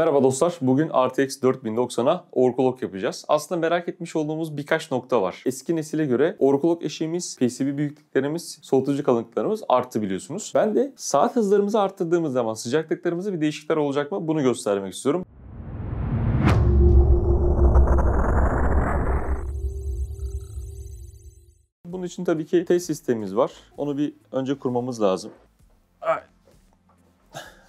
Merhaba dostlar. Bugün RTX 4090'a overclock yapacağız. Aslında merak etmiş olduğumuz birkaç nokta var. Eski nesile göre overclock eşiğimiz, PCB büyüklüklerimiz, soğutucu kalınlıklarımız arttı biliyorsunuz. Ben de saat hızlarımızı arttırdığımız zaman sıcaklıklarımızda bir değişiklikler olacak mı bunu göstermek istiyorum. Bunun için tabii ki test sistemimiz var. Onu bir önce kurmamız lazım.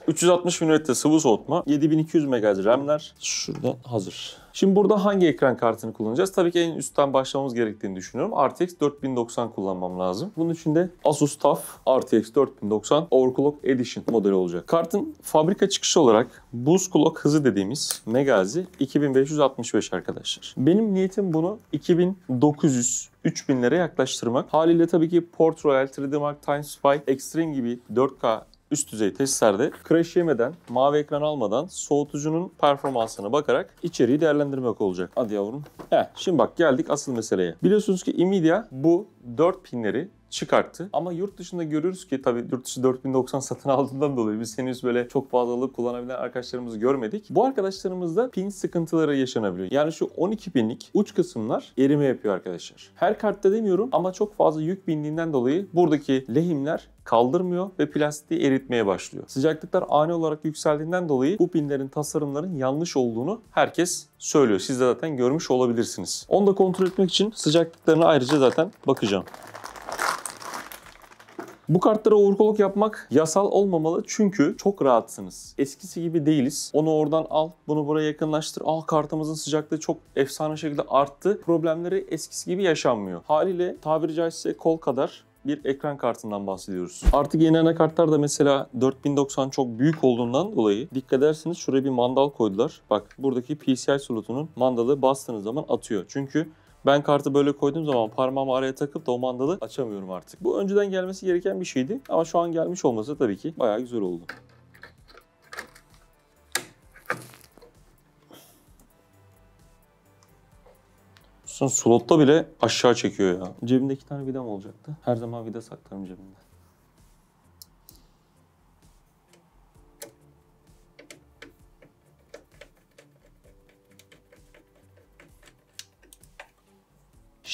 360 mm sıvı soğutma, 7200 MHz RAM'ler şuradan hazır. Şimdi burada hangi ekran kartını kullanacağız? Tabii ki en üstten başlamamız gerektiğini düşünüyorum. RTX 4090 kullanmam lazım. Bunun için de Asus TUF RTX 4090 Overclock Edition modeli olacak. Kartın fabrika çıkışı olarak boost clock hızı dediğimiz megazi 2565 arkadaşlar. Benim niyetim bunu 2900 3000'lere yaklaştırmak. Haliyle tabii ki Port Royal, 3D Mark, Time Spy, Extreme gibi 4K üst düzey testlerde crash yemeden, mavi ekran almadan soğutucunun performansına bakarak içeriği değerlendirmek olacak. Hadi yavrum. Heh, şimdi bak geldik asıl meseleye. Biliyorsunuz ki Nvidia bu 4 pinleri çıkarttı. Ama yurt dışında görürüz ki tabii yurt dışı 4090 satın aldığından dolayı biz henüz böyle çok fazlalık kullanabilen arkadaşlarımızı görmedik. Bu arkadaşlarımızda pin sıkıntıları yaşanabiliyor. Yani şu 12 binlik uç kısımlar erime yapıyor arkadaşlar. Her kartta demiyorum ama çok fazla yük bindiğinden dolayı buradaki lehimler kaldırmıyor ve plastiği eritmeye başlıyor. Sıcaklıklar ani olarak yükseldiğinden dolayı bu pinlerin tasarımların yanlış olduğunu herkes söylüyor. Siz de zaten görmüş olabilirsiniz. Onu da kontrol etmek için sıcaklıklarına ayrıca zaten bakacağım. Bu kartlara uğurkuluk yapmak yasal olmamalı çünkü çok rahatsınız. Eskisi gibi değiliz. Onu oradan al, bunu buraya yakınlaştır. ah kartımızın sıcaklığı çok efsane şekilde arttı. Problemleri eskisi gibi yaşanmıyor. Haliyle tabiri caizse kol kadar bir ekran kartından bahsediyoruz. Artık yeni anakartlar da mesela 4090 çok büyük olduğundan dolayı dikkat ederseniz şuraya bir mandal koydular. Bak buradaki PCI slotunun mandalı bastığınız zaman atıyor. Çünkü ben kartı böyle koyduğum zaman parmağımı araya takıp da o mandalı açamıyorum artık. Bu önceden gelmesi gereken bir şeydi ama şu an gelmiş olması tabii ki bayağı güzel oldu. Son slotta bile aşağı çekiyor ya. Cebimde iki tane vidam olacaktı. Her zaman vida saklarım cebimde.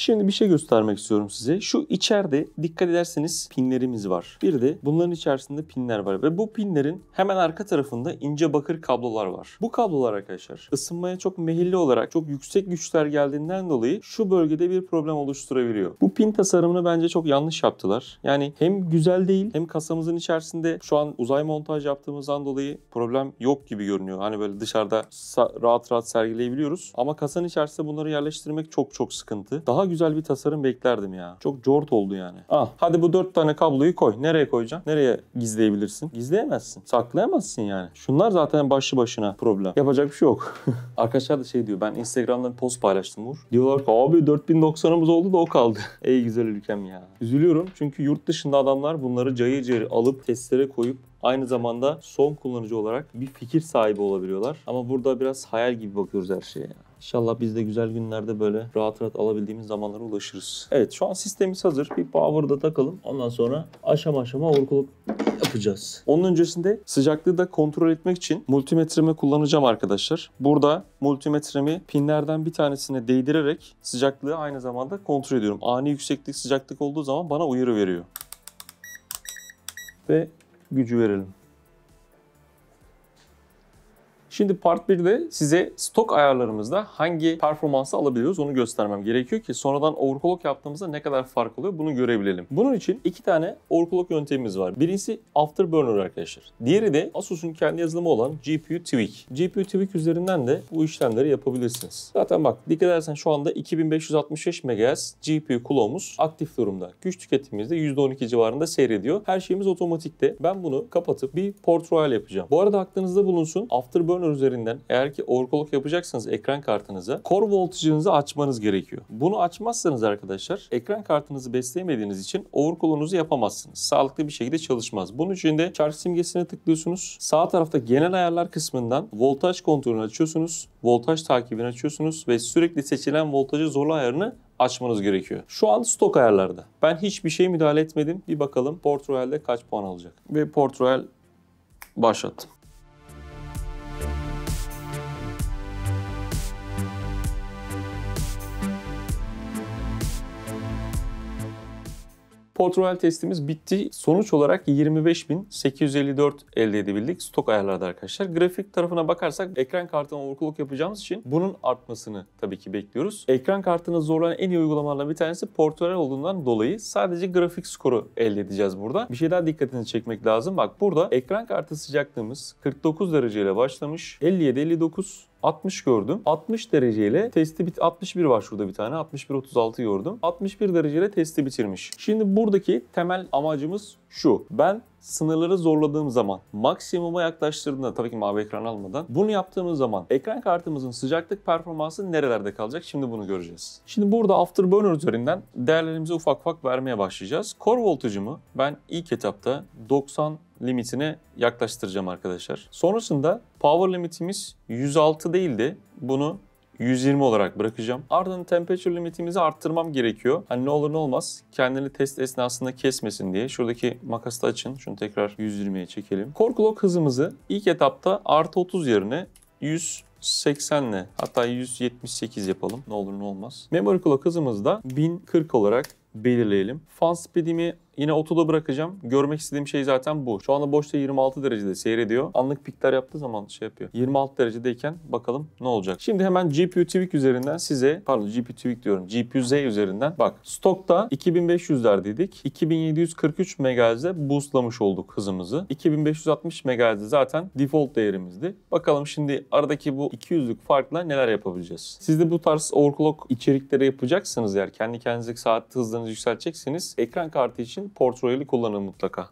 Şimdi bir şey göstermek istiyorum size. Şu içeride dikkat ederseniz pinlerimiz var. Bir de bunların içerisinde pinler var ve bu pinlerin hemen arka tarafında ince bakır kablolar var. Bu kablolar arkadaşlar ısınmaya çok mehilli olarak çok yüksek güçler geldiğinden dolayı şu bölgede bir problem oluşturabiliyor. Bu pin tasarımını bence çok yanlış yaptılar. Yani hem güzel değil hem kasamızın içerisinde şu an uzay montaj yaptığımızdan dolayı problem yok gibi görünüyor. Hani böyle dışarıda rahat rahat sergileyebiliyoruz ama kasanın içerisinde bunları yerleştirmek çok çok sıkıntı. Daha güzel güzel bir tasarım beklerdim ya. Çok cort oldu yani. Ah hadi bu dört tane kabloyu koy. Nereye koyacaksın? Nereye gizleyebilirsin? Gizleyemezsin. Saklayamazsın yani. Şunlar zaten başlı başına problem. Yapacak bir şey yok. Arkadaşlar da şey diyor ben Instagram'da bir post paylaştım Uğur. Diyorlar ki abi 4090'ımız oldu da o kaldı. Ey güzel ülkem ya. Üzülüyorum çünkü yurt dışında adamlar bunları cayır cayır alıp testlere koyup aynı zamanda son kullanıcı olarak bir fikir sahibi olabiliyorlar. Ama burada biraz hayal gibi bakıyoruz her şeye. İnşallah biz de güzel günlerde böyle rahat rahat alabildiğimiz zamanlara ulaşırız. Evet şu an sistemimiz hazır. Bir power'da takalım. Ondan sonra aşama aşama overclock yapacağız. Onun öncesinde sıcaklığı da kontrol etmek için multimetremi kullanacağım arkadaşlar. Burada multimetremi pinlerden bir tanesine değdirerek sıcaklığı aynı zamanda kontrol ediyorum. Ani yükseklik sıcaklık olduğu zaman bana uyarı veriyor. Ve gücü verelim. Şimdi part 1'de size stok ayarlarımızda hangi performansı alabiliyoruz onu göstermem gerekiyor ki sonradan overclock yaptığımızda ne kadar fark oluyor bunu görebilelim. Bunun için iki tane overclock yöntemimiz var. Birincisi afterburner arkadaşlar. Diğeri de Asus'un kendi yazılımı olan GPU Tweak. GPU Tweak üzerinden de bu işlemleri yapabilirsiniz. Zaten bak dikkat edersen şu anda 2565 MHz GPU kulağımız aktif durumda. Güç tüketimimiz de %12 civarında seyrediyor. Her şeyimiz otomatikte. Ben bunu kapatıp bir port royal yapacağım. Bu arada aklınızda bulunsun afterburner Adreno üzerinden eğer ki orkoluk yapacaksanız ekran kartınıza core voltajınızı açmanız gerekiyor. Bunu açmazsanız arkadaşlar ekran kartınızı besleyemediğiniz için overclock'unuzu yapamazsınız. Sağlıklı bir şekilde çalışmaz. Bunun için de şarj simgesine tıklıyorsunuz. Sağ tarafta genel ayarlar kısmından voltaj kontrolünü açıyorsunuz. Voltaj takibini açıyorsunuz ve sürekli seçilen voltajı zorlu ayarını açmanız gerekiyor. Şu an stok ayarlarda. Ben hiçbir şey müdahale etmedim. Bir bakalım Port Royal'de kaç puan alacak. Ve Port Royal başlattım. Portronel testimiz bitti. Sonuç olarak 25.854 elde edebildik stok ayarlarda arkadaşlar. Grafik tarafına bakarsak ekran kartına overclock yapacağımız için bunun artmasını tabii ki bekliyoruz. Ekran kartına zorlanan en iyi uygulamalardan bir tanesi Portronel olduğundan dolayı sadece grafik skoru elde edeceğiz burada. Bir şey daha dikkatini çekmek lazım. Bak burada ekran kartı sıcaklığımız 49 derece ile başlamış. 57-59 60 gördüm. 60 dereceyle testi bit 61 var şurada bir tane. 61 36 gördüm. 61 dereceyle testi bitirmiş. Şimdi buradaki temel amacımız şu. Ben sınırları zorladığım zaman, maksimuma yaklaştırdığında tabii ki mavi ekran almadan bunu yaptığımız zaman ekran kartımızın sıcaklık performansı nerelerde kalacak? Şimdi bunu göreceğiz. Şimdi burada Afterburner üzerinden değerlerimizi ufak ufak vermeye başlayacağız. Core voltajımı ben ilk etapta 90 limitine yaklaştıracağım arkadaşlar. Sonrasında power limitimiz 106 değildi. Bunu 120 olarak bırakacağım. Ardından temperature limitimizi arttırmam gerekiyor. Hani ne olur ne olmaz kendini test esnasında kesmesin diye. Şuradaki makası da açın. Şunu tekrar 120'ye çekelim. Core clock hızımızı ilk etapta artı 30 yerine 100 80'le hatta 178 yapalım. Ne olur ne olmaz. Memory clock hızımızı da 1040 olarak belirleyelim. Fan speed'imi Yine otoda bırakacağım. Görmek istediğim şey zaten bu. Şu anda boşta 26 derecede seyrediyor. Anlık pikler yaptığı zaman şey yapıyor. 26 derecedeyken bakalım ne olacak. Şimdi hemen GPU Tweak üzerinden size pardon GPU Tweak diyorum. GPU Z üzerinden bak stokta 2500'ler dedik. 2743 MHz'e boostlamış olduk hızımızı. 2560 MHz zaten default değerimizdi. Bakalım şimdi aradaki bu 200'lük farkla neler yapabileceğiz. Siz de bu tarz overclock içerikleri yapacaksınız eğer kendi kendinize saat hızlarınızı yükselteceksiniz. Ekran kartı için portföyü kullanın mutlaka.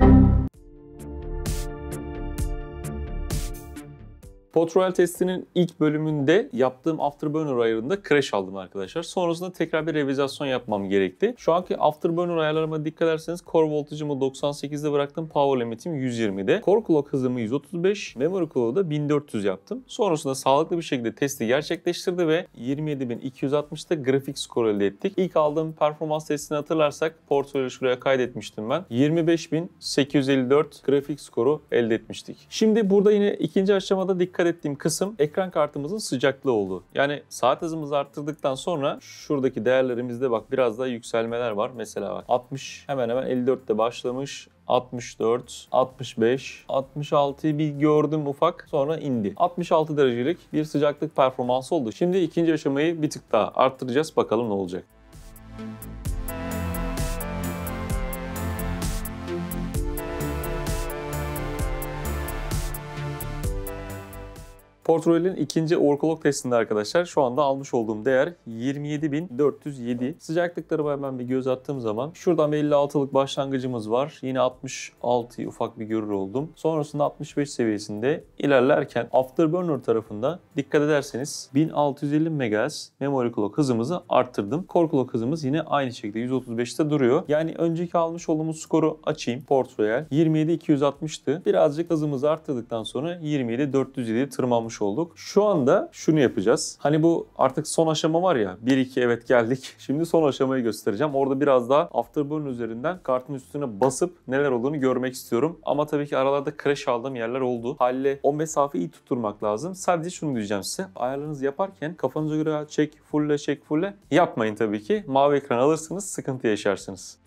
Port testinin ilk bölümünde yaptığım Afterburner ayarında crash aldım arkadaşlar. Sonrasında tekrar bir revizasyon yapmam gerekti. Şu anki Afterburner ayarlarıma dikkat ederseniz core voltajımı 98'de bıraktım. Power limitim 120'de. Core clock hızımı 135. Memory clock'u da 1400 yaptım. Sonrasında sağlıklı bir şekilde testi gerçekleştirdi ve 27260'da grafik skor elde ettik. İlk aldığım performans testini hatırlarsak portföyü şuraya kaydetmiştim ben. 25854 grafik skoru elde etmiştik. Şimdi burada yine ikinci aşamada dikkat dikkat ettiğim kısım ekran kartımızın sıcaklığı oldu. Yani saat hızımızı arttırdıktan sonra şuradaki değerlerimizde bak biraz daha yükselmeler var. Mesela bak 60 hemen hemen 54'te başlamış. 64, 65, 66'yı bir gördüm ufak sonra indi. 66 derecelik bir sıcaklık performansı oldu. Şimdi ikinci aşamayı bir tık daha arttıracağız bakalım ne olacak. Portrol'ün ikinci orkolog testinde arkadaşlar şu anda almış olduğum değer 27.407. Sıcaklıklarıma hemen bir göz attığım zaman şuradan bir 56'lık başlangıcımız var. Yine 66'yı ufak bir görür oldum. Sonrasında 65 seviyesinde ilerlerken Afterburner tarafında dikkat ederseniz 1650 MHz memory clock hızımızı arttırdım. Core clock hızımız yine aynı şekilde 135'te duruyor. Yani önceki almış olduğumuz skoru açayım. Port Royal 27.260'tı. Birazcık hızımızı arttırdıktan sonra 27.407 tırmanmış almış olduk. Şu anda şunu yapacağız. Hani bu artık son aşama var ya 1-2 evet geldik. Şimdi son aşamayı göstereceğim. Orada biraz daha afterburn üzerinden kartın üstüne basıp neler olduğunu görmek istiyorum. Ama tabii ki aralarda crash aldığım yerler oldu. Halle o mesafeyi iyi tutturmak lazım. Sadece şunu diyeceğim size. Ayarlarınızı yaparken kafanıza göre çek, fulle, çek, fulle yapmayın tabii ki. Mavi ekran alırsınız, sıkıntı yaşarsınız.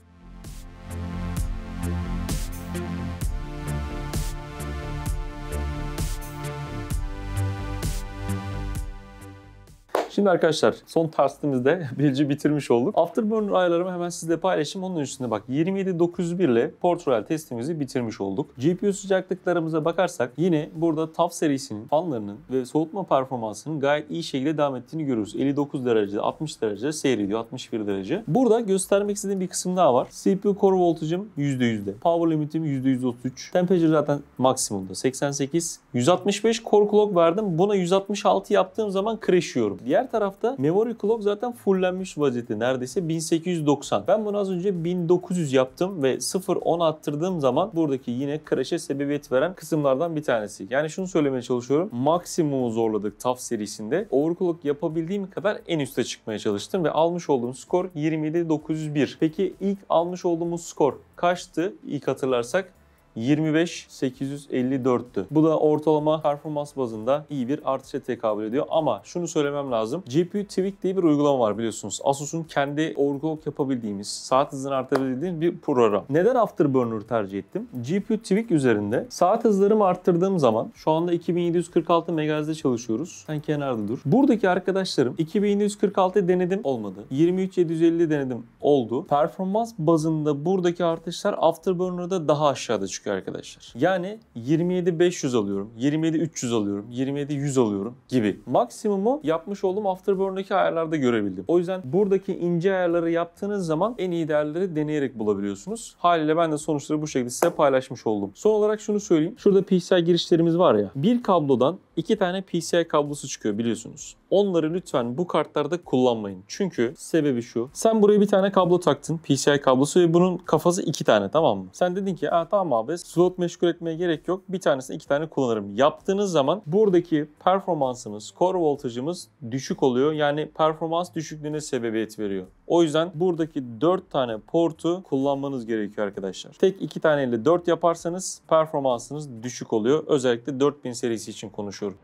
Şimdi arkadaşlar son tarstımızda bilgi bitirmiş olduk. Afterburner ayarlarımı hemen sizle paylaşayım. Onun üstünde bak 27901 ile Port Royal testimizi bitirmiş olduk. GPU sıcaklıklarımıza bakarsak yine burada TAF serisinin fanlarının ve soğutma performansının gayet iyi şekilde devam ettiğini görüyoruz. 59 derece, 60 derece seyrediyor. 61 derece. Burada göstermek istediğim bir kısım daha var. CPU core voltajım %100'de. Power limitim %133. Temperature zaten maksimumda. 88. 165 core clock verdim. Buna 166 yaptığım zaman crash Diğer her tarafta memory clock zaten fulllenmiş vaziyette. Neredeyse 1890. Ben bunu az önce 1900 yaptım ve 010 attırdığım zaman buradaki yine crash'e sebebiyet veren kısımlardan bir tanesi. Yani şunu söylemeye çalışıyorum. Maksimumu zorladık TAF serisinde. Overclock yapabildiğim kadar en üste çıkmaya çalıştım ve almış olduğum skor 27901. Peki ilk almış olduğumuz skor kaçtı? ilk hatırlarsak 25.854'tü. Bu da ortalama performans bazında iyi bir artışa tekabül ediyor. Ama şunu söylemem lazım. GPU Tweak diye bir uygulama var biliyorsunuz. Asus'un kendi overclock yapabildiğimiz, saat hızını arttırabildiğimiz bir program. Neden Afterburner tercih ettim? GPU Tweak üzerinde saat hızlarımı arttırdığım zaman şu anda 2746 MHz'de çalışıyoruz. Sen kenarda dur. Buradaki arkadaşlarım 2746 denedim olmadı. 23750 denedim oldu. Performans bazında buradaki artışlar Afterburner'da daha aşağıda çıkıyor çıkıyor arkadaşlar. Yani 27500 alıyorum, 27300 alıyorum, 27100 alıyorum gibi. Maksimumu yapmış olduğum afterburn'daki ayarlarda görebildim. O yüzden buradaki ince ayarları yaptığınız zaman en iyi değerleri deneyerek bulabiliyorsunuz. Haliyle ben de sonuçları bu şekilde size paylaşmış oldum. Son olarak şunu söyleyeyim. Şurada PCI girişlerimiz var ya. Bir kablodan iki tane PCI kablosu çıkıyor biliyorsunuz. Onları lütfen bu kartlarda kullanmayın. Çünkü sebebi şu. Sen buraya bir tane kablo taktın. PCI kablosu ve bunun kafası iki tane tamam mı? Sen dedin ki Aa, tamam abi slot meşgul etmeye gerek yok. Bir tanesini iki tane kullanırım. Yaptığınız zaman buradaki performansımız, core voltajımız düşük oluyor. Yani performans düşüklüğüne sebebiyet veriyor. O yüzden buradaki 4 tane portu kullanmanız gerekiyor arkadaşlar. Tek 2 taneyle ile 4 yaparsanız performansınız düşük oluyor. Özellikle 4000 serisi için konuşuyorum.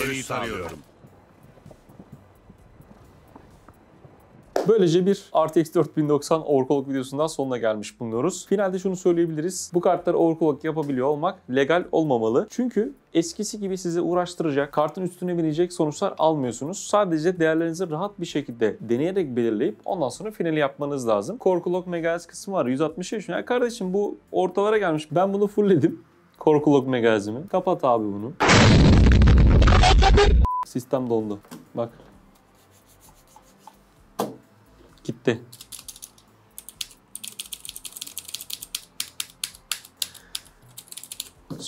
Yeri sarıyorum. Böylece bir RTX 4090 overclock videosundan sonuna gelmiş bulunuyoruz. Finalde şunu söyleyebiliriz. Bu kartları overclock yapabiliyor olmak legal olmamalı. Çünkü eskisi gibi sizi uğraştıracak, kartın üstüne binecek sonuçlar almıyorsunuz. Sadece değerlerinizi rahat bir şekilde deneyerek belirleyip ondan sonra finali yapmanız lazım. Korkulok megahertz kısmı var. 160 165 ya kardeşim bu ortalara gelmiş. Ben bunu fullledim. Korkulok megahertzimi. Kapat abi bunu. Sistem dondu. Bak gitti.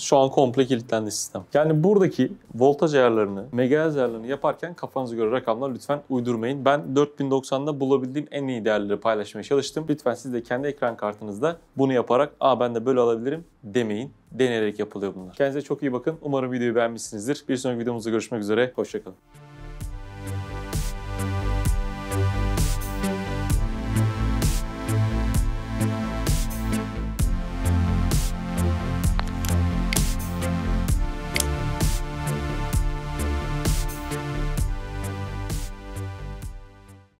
Şu an komple kilitlendi sistem. Yani buradaki voltaj ayarlarını, megahertz ayarlarını yaparken kafanıza göre rakamlar lütfen uydurmayın. Ben 4090'da bulabildiğim en iyi değerleri paylaşmaya çalıştım. Lütfen siz de kendi ekran kartınızda bunu yaparak aa ben de böyle alabilirim demeyin. Deneyerek yapılıyor bunlar. Kendinize çok iyi bakın. Umarım videoyu beğenmişsinizdir. Bir sonraki videomuzda görüşmek üzere. Hoşçakalın.